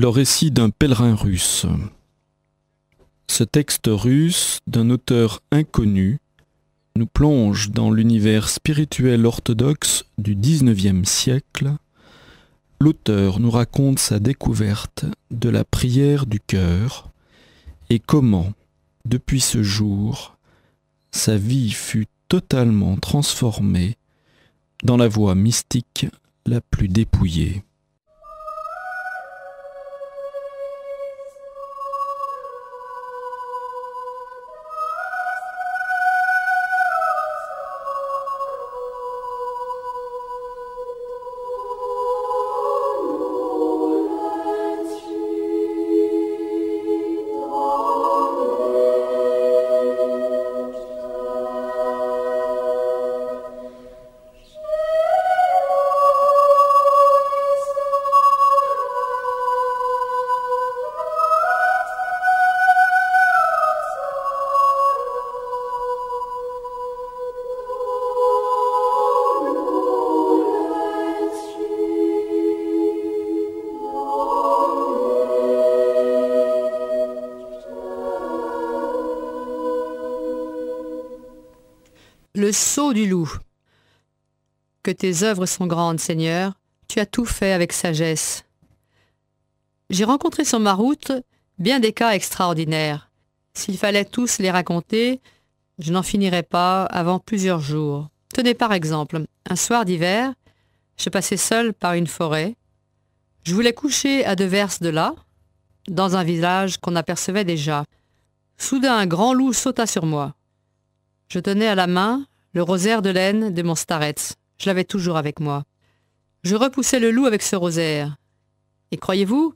le récit d'un pèlerin russe. Ce texte russe d'un auteur inconnu nous plonge dans l'univers spirituel orthodoxe du XIXe siècle. L'auteur nous raconte sa découverte de la prière du cœur et comment, depuis ce jour, sa vie fut totalement transformée dans la voie mystique la plus dépouillée. le du loup. Que tes œuvres sont grandes, Seigneur, tu as tout fait avec sagesse. J'ai rencontré sur ma route bien des cas extraordinaires. S'il fallait tous les raconter, je n'en finirais pas avant plusieurs jours. Tenez par exemple, un soir d'hiver, je passais seul par une forêt. Je voulais coucher à deux verses de là, dans un village qu'on apercevait déjà. Soudain, un grand loup sauta sur moi. Je tenais à la main le rosaire de laine de mon starets. Je l'avais toujours avec moi. Je repoussais le loup avec ce rosaire. Et croyez-vous,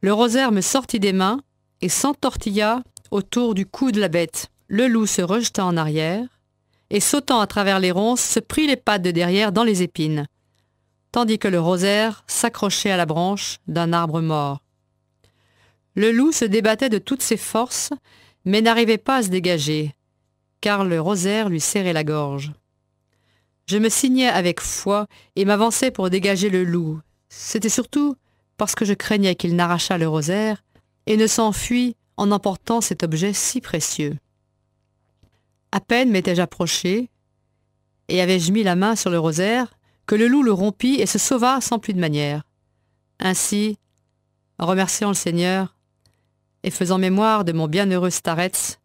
le rosaire me sortit des mains et s'entortilla autour du cou de la bête. Le loup se rejeta en arrière et sautant à travers les ronces, se prit les pattes de derrière dans les épines, tandis que le rosaire s'accrochait à la branche d'un arbre mort. Le loup se débattait de toutes ses forces, mais n'arrivait pas à se dégager car le rosaire lui serrait la gorge. Je me signais avec foi et m'avançais pour dégager le loup. C'était surtout parce que je craignais qu'il n'arrachât le rosaire et ne s'enfuit en emportant cet objet si précieux. À peine m'étais-je approché et avais-je mis la main sur le rosaire que le loup le rompit et se sauva sans plus de manière. Ainsi, remerciant le Seigneur et faisant mémoire de mon bienheureux staretz,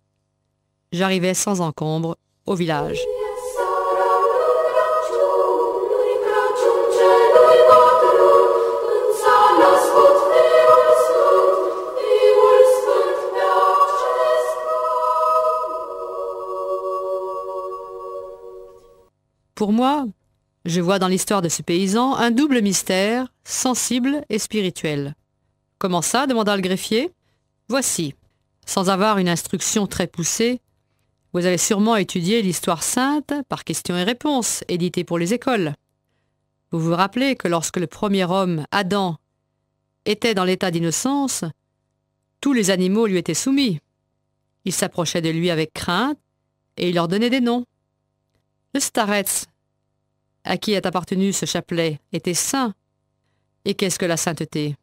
j'arrivais sans encombre au village. Pour moi, je vois dans l'histoire de ce paysan un double mystère, sensible et spirituel. Comment ça demanda le greffier. Voici. Sans avoir une instruction très poussée, vous avez sûrement étudié l'histoire sainte par questions et réponses, éditées pour les écoles. Vous vous rappelez que lorsque le premier homme, Adam, était dans l'état d'innocence, tous les animaux lui étaient soumis. Ils s'approchaient de lui avec crainte et il leur donnait des noms. Le starets, à qui est appartenu ce chapelet, était saint. Et qu'est-ce que la sainteté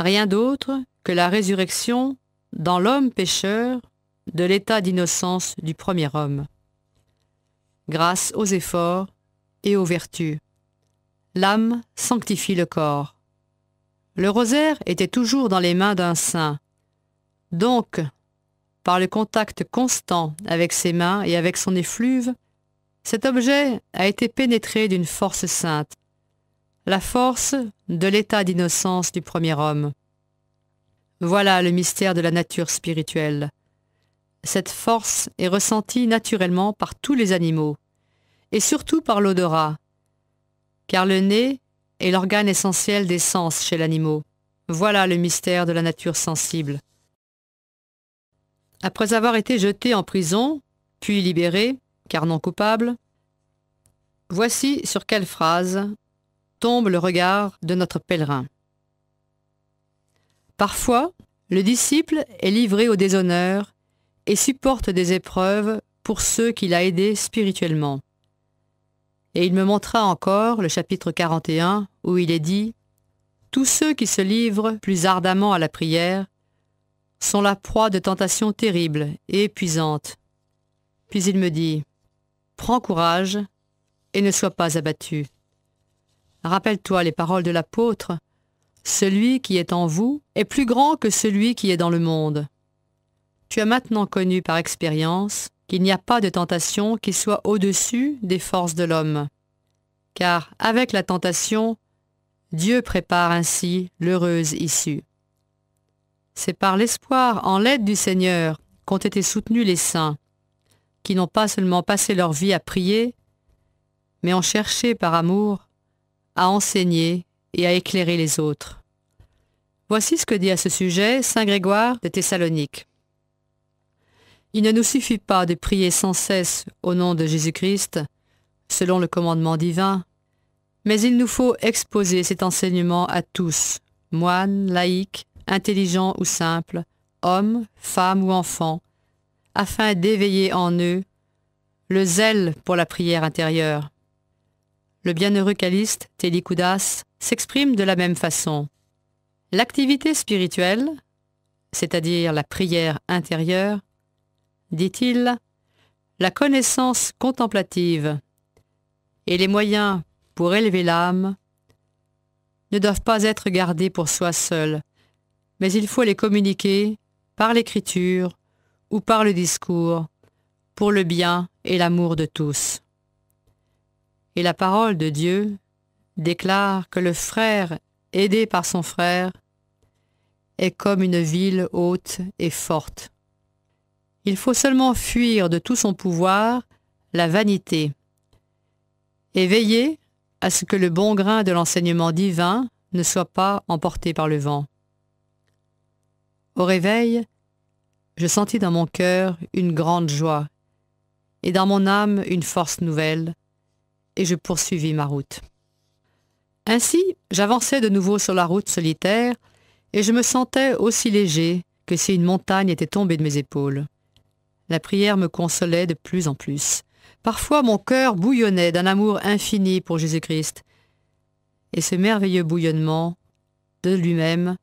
Rien d'autre que la résurrection dans l'homme pécheur de l'état d'innocence du premier homme, grâce aux efforts et aux vertus. L'âme sanctifie le corps. Le rosaire était toujours dans les mains d'un saint. Donc, par le contact constant avec ses mains et avec son effluve, cet objet a été pénétré d'une force sainte, la force de l'état d'innocence du premier homme. Voilà le mystère de la nature spirituelle. Cette force est ressentie naturellement par tous les animaux, et surtout par l'odorat, car le nez est l'organe essentiel des sens chez l'animal. Voilà le mystère de la nature sensible. Après avoir été jeté en prison, puis libéré, car non coupable, voici sur quelle phrase tombe le regard de notre pèlerin. Parfois, le disciple est livré au déshonneur et supporte des épreuves pour ceux qu'il a aidés spirituellement. Et il me montra encore le chapitre 41 où il est dit « Tous ceux qui se livrent plus ardemment à la prière sont la proie de tentations terribles et épuisantes. » Puis il me dit « Prends courage et ne sois pas abattu. Rappelle-toi les paroles de l'apôtre, celui qui est en vous est plus grand que celui qui est dans le monde. » Tu as maintenant connu par expérience qu'il n'y a pas de tentation qui soit au-dessus des forces de l'homme. Car avec la tentation, Dieu prépare ainsi l'heureuse issue. C'est par l'espoir en l'aide du Seigneur qu'ont été soutenus les saints, qui n'ont pas seulement passé leur vie à prier, mais ont cherché par amour à enseigner et à éclairer les autres. Voici ce que dit à ce sujet Saint Grégoire de Thessalonique. Il ne nous suffit pas de prier sans cesse au nom de Jésus-Christ, selon le commandement divin, mais il nous faut exposer cet enseignement à tous, moines, laïcs, intelligents ou simples, hommes, femmes ou enfants, afin d'éveiller en eux le zèle pour la prière intérieure. Le bienheureux Caliste, Télicoudas, s'exprime de la même façon. L'activité spirituelle, c'est-à-dire la prière intérieure, dit-il, la connaissance contemplative et les moyens pour élever l'âme ne doivent pas être gardés pour soi seul, mais il faut les communiquer par l'écriture ou par le discours pour le bien et l'amour de tous. Et la parole de Dieu déclare que le frère aidé par son frère est comme une ville haute et forte. Il faut seulement fuir de tout son pouvoir la vanité et veiller à ce que le bon grain de l'enseignement divin ne soit pas emporté par le vent. Au réveil, je sentis dans mon cœur une grande joie et dans mon âme une force nouvelle, et je poursuivis ma route. Ainsi, j'avançais de nouveau sur la route solitaire, et je me sentais aussi léger que si une montagne était tombée de mes épaules. La prière me consolait de plus en plus. Parfois mon cœur bouillonnait d'un amour infini pour Jésus-Christ. Et ce merveilleux bouillonnement, de lui-même,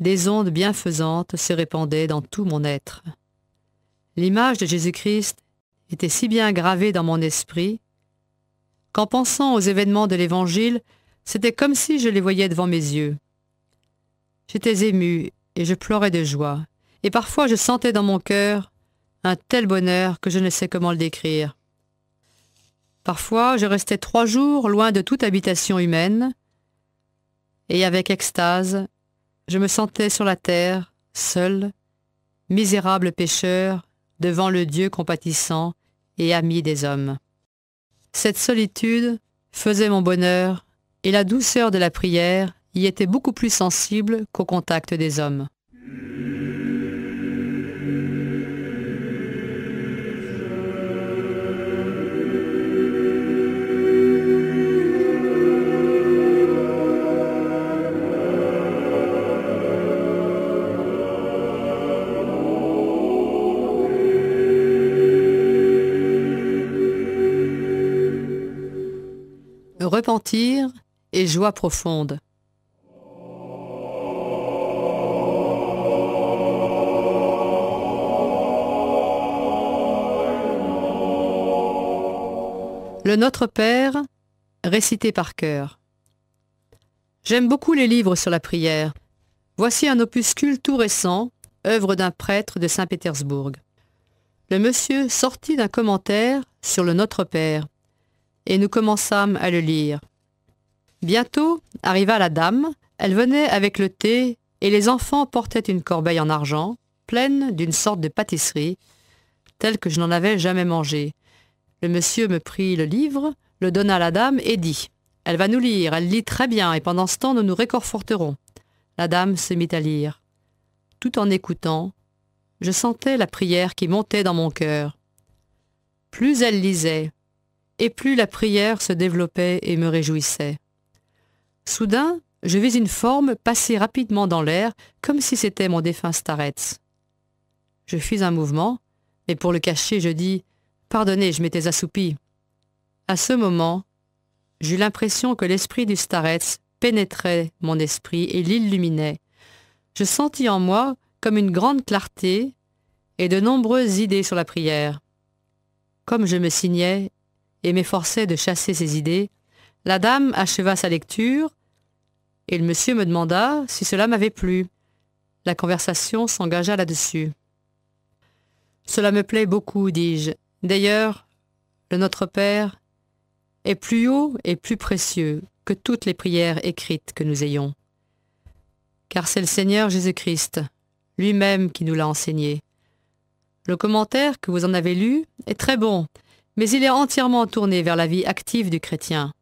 des ondes bienfaisantes se répandaient dans tout mon être. L'image de Jésus-Christ était si bien gravée dans mon esprit qu'en pensant aux événements de l'Évangile, c'était comme si je les voyais devant mes yeux. J'étais ému et je pleurais de joie, et parfois je sentais dans mon cœur un tel bonheur que je ne sais comment le décrire. Parfois, je restais trois jours loin de toute habitation humaine, et avec extase, je me sentais sur la terre, seul, misérable pécheur, devant le Dieu compatissant et ami des hommes. Cette solitude faisait mon bonheur, et la douceur de la prière y était beaucoup plus sensible qu'au contact des hommes. et joie profonde. Le Notre Père, récité par cœur. J'aime beaucoup les livres sur la prière. Voici un opuscule tout récent, œuvre d'un prêtre de Saint-Pétersbourg. Le monsieur sortit d'un commentaire sur le Notre Père, et nous commençâmes à le lire. Bientôt arriva la dame, elle venait avec le thé, et les enfants portaient une corbeille en argent, pleine d'une sorte de pâtisserie, telle que je n'en avais jamais mangé. Le monsieur me prit le livre, le donna à la dame et dit « Elle va nous lire, elle lit très bien, et pendant ce temps nous nous réconforterons. » La dame se mit à lire. Tout en écoutant, je sentais la prière qui montait dans mon cœur. Plus elle lisait, et plus la prière se développait et me réjouissait. Soudain, je vis une forme passer rapidement dans l'air, comme si c'était mon défunt Starets. Je fis un mouvement, et pour le cacher, je dis Pardonnez, je m'étais assoupi. À ce moment, j'eus l'impression que l'esprit du Starets pénétrait mon esprit et l'illuminait. Je sentis en moi comme une grande clarté et de nombreuses idées sur la prière. Comme je me signais et m'efforçais de chasser ces idées, la dame acheva sa lecture, et le monsieur me demanda si cela m'avait plu. La conversation s'engagea là-dessus. Cela me plaît beaucoup, dis-je. D'ailleurs, le Notre Père est plus haut et plus précieux que toutes les prières écrites que nous ayons. Car c'est le Seigneur Jésus-Christ, lui-même qui nous l'a enseigné. Le commentaire que vous en avez lu est très bon, mais il est entièrement tourné vers la vie active du chrétien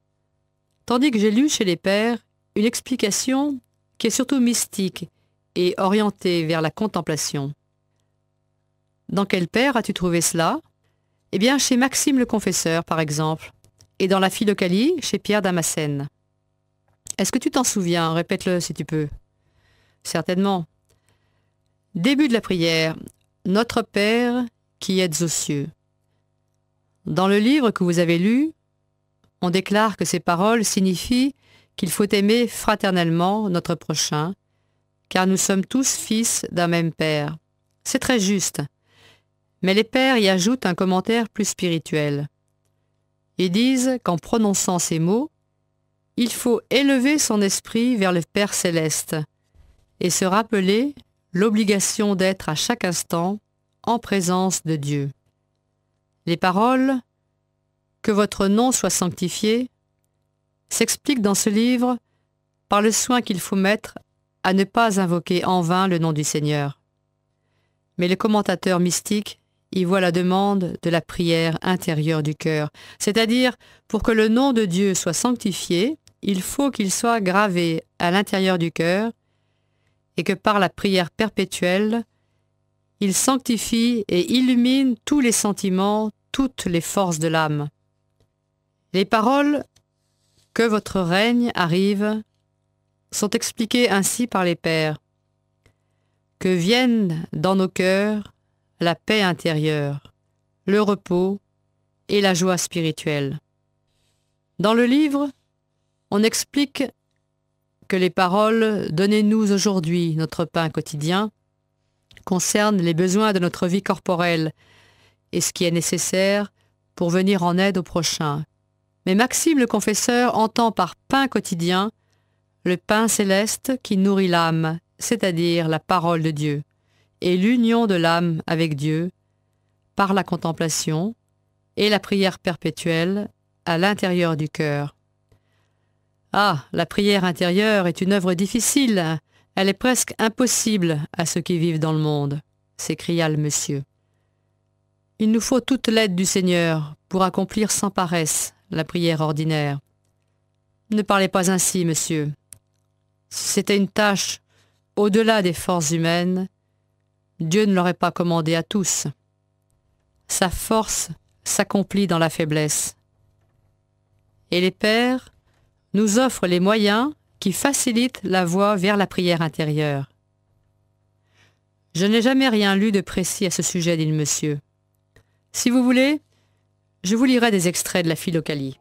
tandis que j'ai lu chez les pères une explication qui est surtout mystique et orientée vers la contemplation. Dans quel père as-tu trouvé cela Eh bien, chez Maxime le Confesseur, par exemple, et dans la Philocalie, chez Pierre Damasène Est-ce que tu t'en souviens Répète-le si tu peux. Certainement. Début de la prière. Notre Père qui êtes aux cieux. Dans le livre que vous avez lu, on déclare que ces paroles signifient qu'il faut aimer fraternellement notre prochain, car nous sommes tous fils d'un même Père. C'est très juste. Mais les pères y ajoutent un commentaire plus spirituel. Ils disent qu'en prononçant ces mots, il faut élever son esprit vers le Père céleste et se rappeler l'obligation d'être à chaque instant en présence de Dieu. Les paroles que votre nom soit sanctifié, s'explique dans ce livre par le soin qu'il faut mettre à ne pas invoquer en vain le nom du Seigneur. Mais les commentateurs mystiques y voient la demande de la prière intérieure du cœur, c'est-à-dire pour que le nom de Dieu soit sanctifié, il faut qu'il soit gravé à l'intérieur du cœur et que par la prière perpétuelle, il sanctifie et illumine tous les sentiments, toutes les forces de l'âme. Les paroles Que votre règne arrive sont expliquées ainsi par les pères. Que viennent dans nos cœurs la paix intérieure, le repos et la joie spirituelle. Dans le livre, on explique que les paroles Donnez-nous aujourd'hui notre pain quotidien concernent les besoins de notre vie corporelle et ce qui est nécessaire pour venir en aide au prochain, mais Maxime le confesseur entend par pain quotidien le pain céleste qui nourrit l'âme, c'est-à-dire la parole de Dieu, et l'union de l'âme avec Dieu par la contemplation et la prière perpétuelle à l'intérieur du cœur. Ah, la prière intérieure est une œuvre difficile, elle est presque impossible à ceux qui vivent dans le monde, s'écria le monsieur. Il nous faut toute l'aide du Seigneur pour accomplir sans paresse la prière ordinaire. Ne parlez pas ainsi, monsieur. c'était une tâche au-delà des forces humaines, Dieu ne l'aurait pas commandée à tous. Sa force s'accomplit dans la faiblesse. Et les pères nous offrent les moyens qui facilitent la voie vers la prière intérieure. Je n'ai jamais rien lu de précis à ce sujet, dit le monsieur. Si vous voulez, je vous lirai des extraits de la philocalie.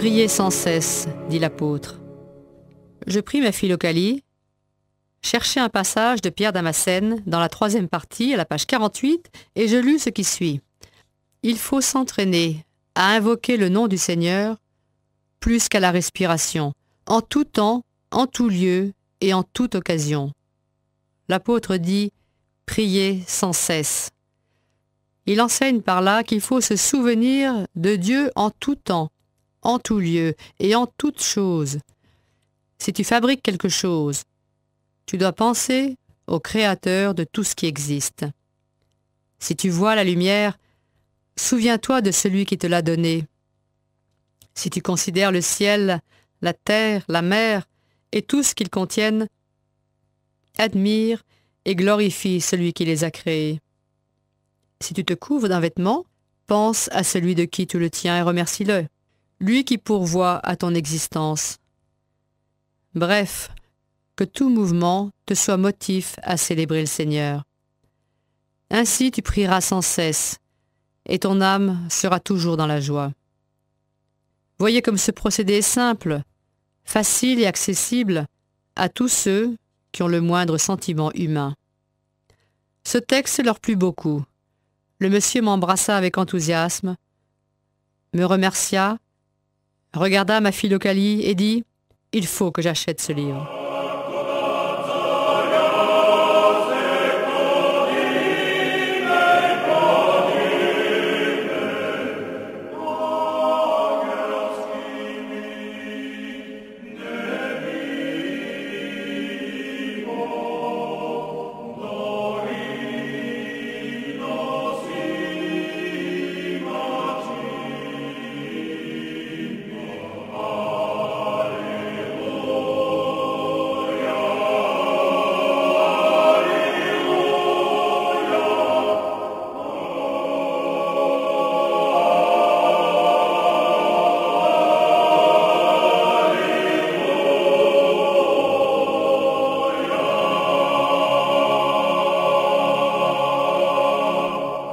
Priez sans cesse, dit l'apôtre. Je pris ma philocalie, cherchai un passage de Pierre d'Amasène dans la troisième partie, à la page 48, et je lus ce qui suit. Il faut s'entraîner à invoquer le nom du Seigneur plus qu'à la respiration, en tout temps, en tout lieu et en toute occasion. L'apôtre dit Priez sans cesse. Il enseigne par là qu'il faut se souvenir de Dieu en tout temps, en tout lieu et en toute chose. Si tu fabriques quelque chose, tu dois penser au Créateur de tout ce qui existe. Si tu vois la lumière, souviens-toi de celui qui te l'a donnée. Si tu considères le ciel, la terre, la mer et tout ce qu'ils contiennent, admire et glorifie celui qui les a créés. Si tu te couvres d'un vêtement, pense à celui de qui tu le tiens et remercie-le lui qui pourvoit à ton existence. Bref, que tout mouvement te soit motif à célébrer le Seigneur. Ainsi tu prieras sans cesse, et ton âme sera toujours dans la joie. Voyez comme ce procédé est simple, facile et accessible à tous ceux qui ont le moindre sentiment humain. Ce texte leur plut beaucoup. Le monsieur m'embrassa avec enthousiasme, me remercia regarda ma fille Locali et dit Il faut que j'achète ce livre.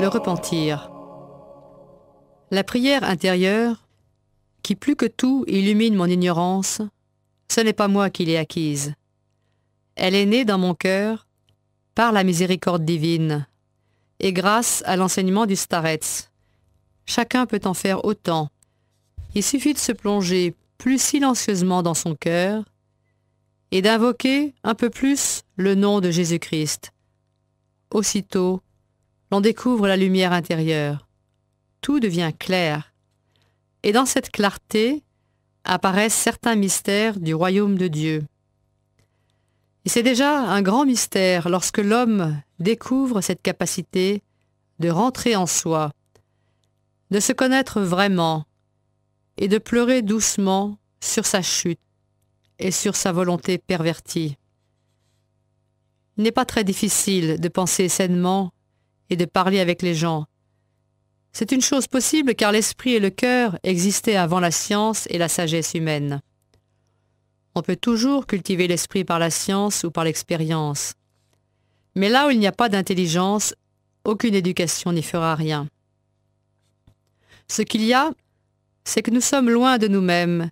repentir. La prière intérieure, qui plus que tout illumine mon ignorance, ce n'est pas moi qui l'ai acquise. Elle est née dans mon cœur par la miséricorde divine et grâce à l'enseignement du Starets. Chacun peut en faire autant. Il suffit de se plonger plus silencieusement dans son cœur et d'invoquer un peu plus le nom de Jésus-Christ. Aussitôt, l'on découvre la lumière intérieure. Tout devient clair. Et dans cette clarté apparaissent certains mystères du royaume de Dieu. Et c'est déjà un grand mystère lorsque l'homme découvre cette capacité de rentrer en soi, de se connaître vraiment et de pleurer doucement sur sa chute et sur sa volonté pervertie. Il n'est pas très difficile de penser sainement et de parler avec les gens. C'est une chose possible car l'esprit et le cœur existaient avant la science et la sagesse humaine. On peut toujours cultiver l'esprit par la science ou par l'expérience. Mais là où il n'y a pas d'intelligence, aucune éducation n'y fera rien. Ce qu'il y a, c'est que nous sommes loin de nous-mêmes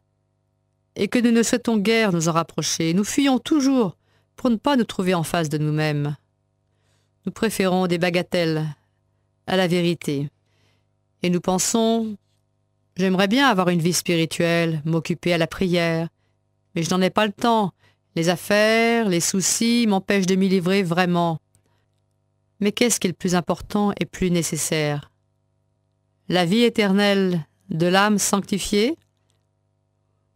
et que nous ne souhaitons guère nous en rapprocher. Nous fuyons toujours pour ne pas nous trouver en face de nous-mêmes. Nous préférons des bagatelles à la vérité. Et nous pensons, j'aimerais bien avoir une vie spirituelle, m'occuper à la prière, mais je n'en ai pas le temps. Les affaires, les soucis m'empêchent de m'y livrer vraiment. Mais qu'est-ce qui est le plus important et plus nécessaire La vie éternelle de l'âme sanctifiée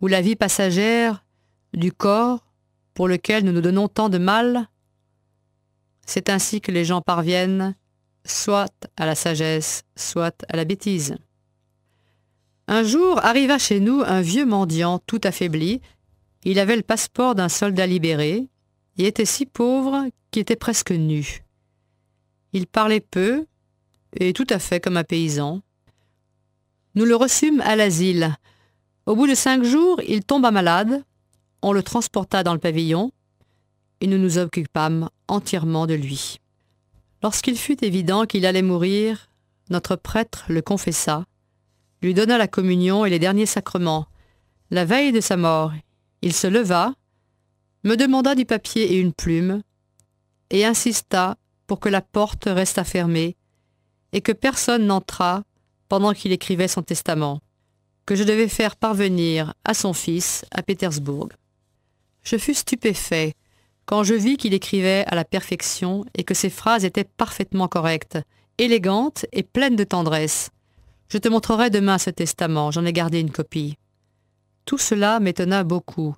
ou la vie passagère du corps pour lequel nous nous donnons tant de mal c'est ainsi que les gens parviennent soit à la sagesse, soit à la bêtise. Un jour arriva chez nous un vieux mendiant tout affaibli. Il avait le passeport d'un soldat libéré et était si pauvre qu'il était presque nu. Il parlait peu et tout à fait comme un paysan. Nous le reçûmes à l'asile. Au bout de cinq jours, il tomba malade. On le transporta dans le pavillon et nous nous occupâmes entièrement de lui. Lorsqu'il fut évident qu'il allait mourir, notre prêtre le confessa, lui donna la communion et les derniers sacrements. La veille de sa mort, il se leva, me demanda du papier et une plume, et insista pour que la porte restât fermée et que personne n'entra pendant qu'il écrivait son testament, que je devais faire parvenir à son fils à Pétersbourg. Je fus stupéfait quand je vis qu'il écrivait à la perfection et que ses phrases étaient parfaitement correctes, élégantes et pleines de tendresse, je te montrerai demain ce testament, j'en ai gardé une copie. Tout cela m'étonna beaucoup,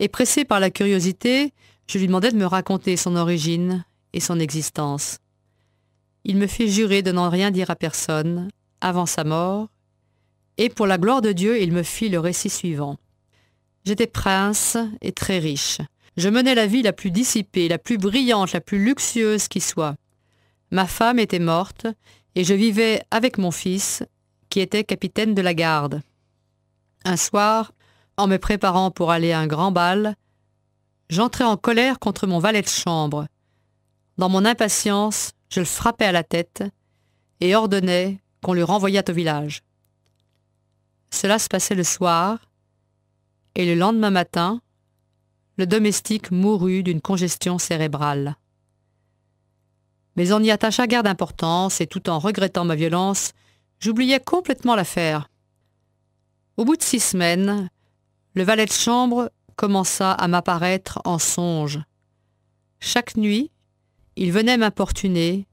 et pressé par la curiosité, je lui demandai de me raconter son origine et son existence. Il me fit jurer de n'en rien dire à personne, avant sa mort, et pour la gloire de Dieu, il me fit le récit suivant. J'étais prince et très riche. Je menais la vie la plus dissipée, la plus brillante, la plus luxueuse qui soit. Ma femme était morte et je vivais avec mon fils, qui était capitaine de la garde. Un soir, en me préparant pour aller à un grand bal, j'entrai en colère contre mon valet de chambre. Dans mon impatience, je le frappais à la tête et ordonnais qu'on le renvoyât au village. Cela se passait le soir, et le lendemain matin, le domestique mourut d'une congestion cérébrale. Mais on y attacha garde d'importance et tout en regrettant ma violence, j'oubliais complètement l'affaire. Au bout de six semaines, le valet de chambre commença à m'apparaître en songe. Chaque nuit, il venait m'importuner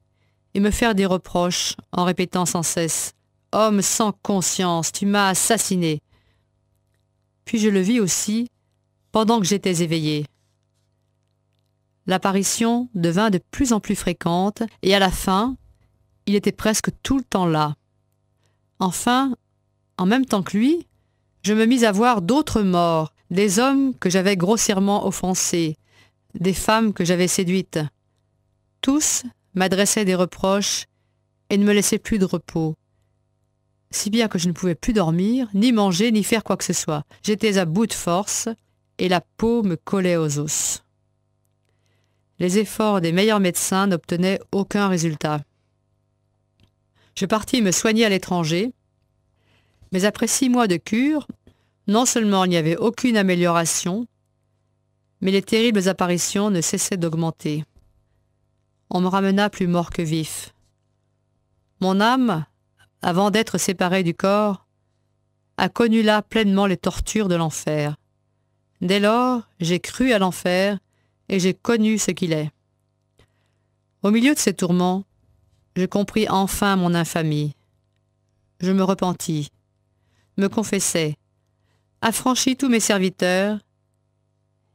et me faire des reproches en répétant sans cesse ⁇ Homme sans conscience, tu m'as assassiné !⁇ Puis je le vis aussi pendant que j'étais éveillé. L'apparition devint de plus en plus fréquente et à la fin, il était presque tout le temps là. Enfin, en même temps que lui, je me mis à voir d'autres morts, des hommes que j'avais grossièrement offensés, des femmes que j'avais séduites. Tous m'adressaient des reproches et ne me laissaient plus de repos. Si bien que je ne pouvais plus dormir, ni manger, ni faire quoi que ce soit. J'étais à bout de force, et la peau me collait aux os. Les efforts des meilleurs médecins n'obtenaient aucun résultat. Je partis me soigner à l'étranger, mais après six mois de cure, non seulement il n'y avait aucune amélioration, mais les terribles apparitions ne cessaient d'augmenter. On me ramena plus mort que vif. Mon âme, avant d'être séparée du corps, a connu là pleinement les tortures de l'enfer. Dès lors, j'ai cru à l'enfer et j'ai connu ce qu'il est. Au milieu de ces tourments, je compris enfin mon infamie. Je me repentis, me confessai, affranchis tous mes serviteurs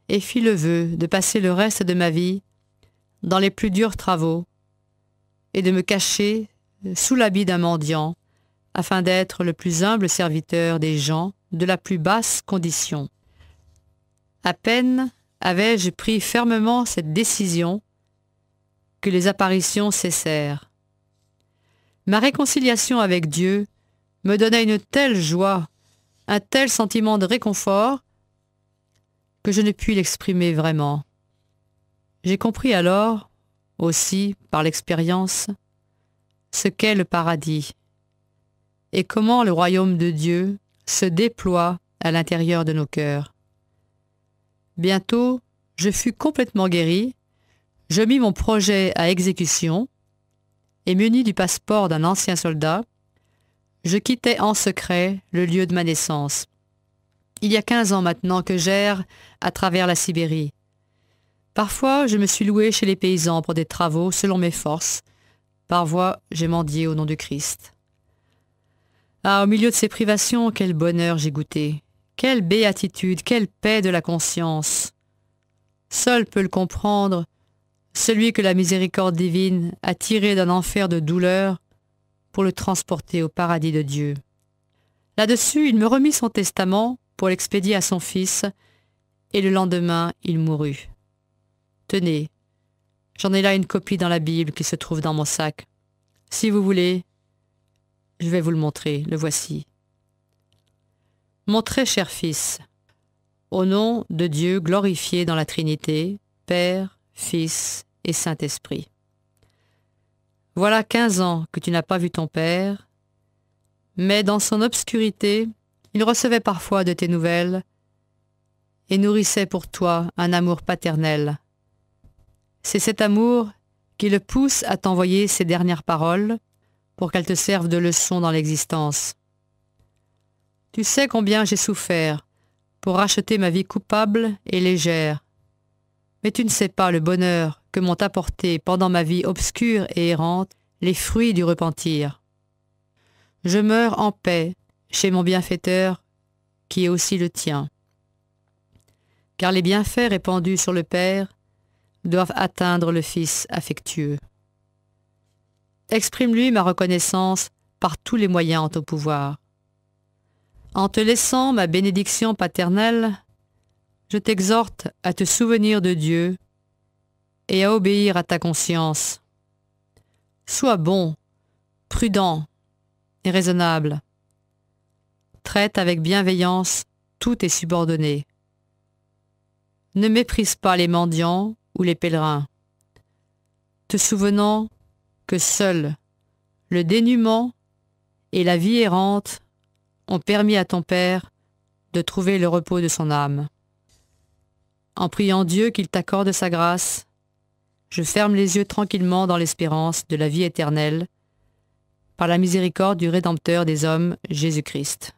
et fis le vœu de passer le reste de ma vie dans les plus durs travaux et de me cacher sous l'habit d'un mendiant afin d'être le plus humble serviteur des gens de la plus basse condition. À peine avais-je pris fermement cette décision que les apparitions cessèrent. Ma réconciliation avec Dieu me donna une telle joie, un tel sentiment de réconfort, que je ne puis l'exprimer vraiment. J'ai compris alors, aussi par l'expérience, ce qu'est le paradis et comment le royaume de Dieu se déploie à l'intérieur de nos cœurs. Bientôt, je fus complètement guéri, je mis mon projet à exécution, et muni du passeport d'un ancien soldat, je quittai en secret le lieu de ma naissance. Il y a quinze ans maintenant que j'erre à travers la Sibérie. Parfois, je me suis loué chez les paysans pour des travaux selon mes forces. Parfois, j'ai mendié au nom du Christ. Ah, au milieu de ces privations, quel bonheur j'ai goûté. Quelle béatitude, quelle paix de la conscience Seul peut le comprendre celui que la miséricorde divine a tiré d'un enfer de douleur pour le transporter au paradis de Dieu. Là-dessus, il me remit son testament pour l'expédier à son fils, et le lendemain, il mourut. Tenez, j'en ai là une copie dans la Bible qui se trouve dans mon sac. Si vous voulez, je vais vous le montrer, le voici. Mon très cher Fils, au nom de Dieu glorifié dans la Trinité, Père, Fils et Saint-Esprit. Voilà quinze ans que tu n'as pas vu ton Père, mais dans son obscurité, il recevait parfois de tes nouvelles et nourrissait pour toi un amour paternel. C'est cet amour qui le pousse à t'envoyer ces dernières paroles pour qu'elles te servent de leçon dans l'existence. Tu sais combien j'ai souffert pour racheter ma vie coupable et légère. Mais tu ne sais pas le bonheur que m'ont apporté pendant ma vie obscure et errante les fruits du repentir. Je meurs en paix chez mon bienfaiteur qui est aussi le tien. Car les bienfaits répandus sur le Père doivent atteindre le Fils affectueux. Exprime-lui ma reconnaissance par tous les moyens en ton pouvoir. En te laissant ma bénédiction paternelle, je t'exhorte à te souvenir de Dieu et à obéir à ta conscience. Sois bon, prudent et raisonnable. Traite avec bienveillance tout tes subordonnés. Ne méprise pas les mendiants ou les pèlerins, te souvenant que seul le dénuement et la vie errante ont permis à ton Père de trouver le repos de son âme. En priant Dieu qu'il t'accorde sa grâce, je ferme les yeux tranquillement dans l'espérance de la vie éternelle, par la miséricorde du Rédempteur des hommes, Jésus-Christ.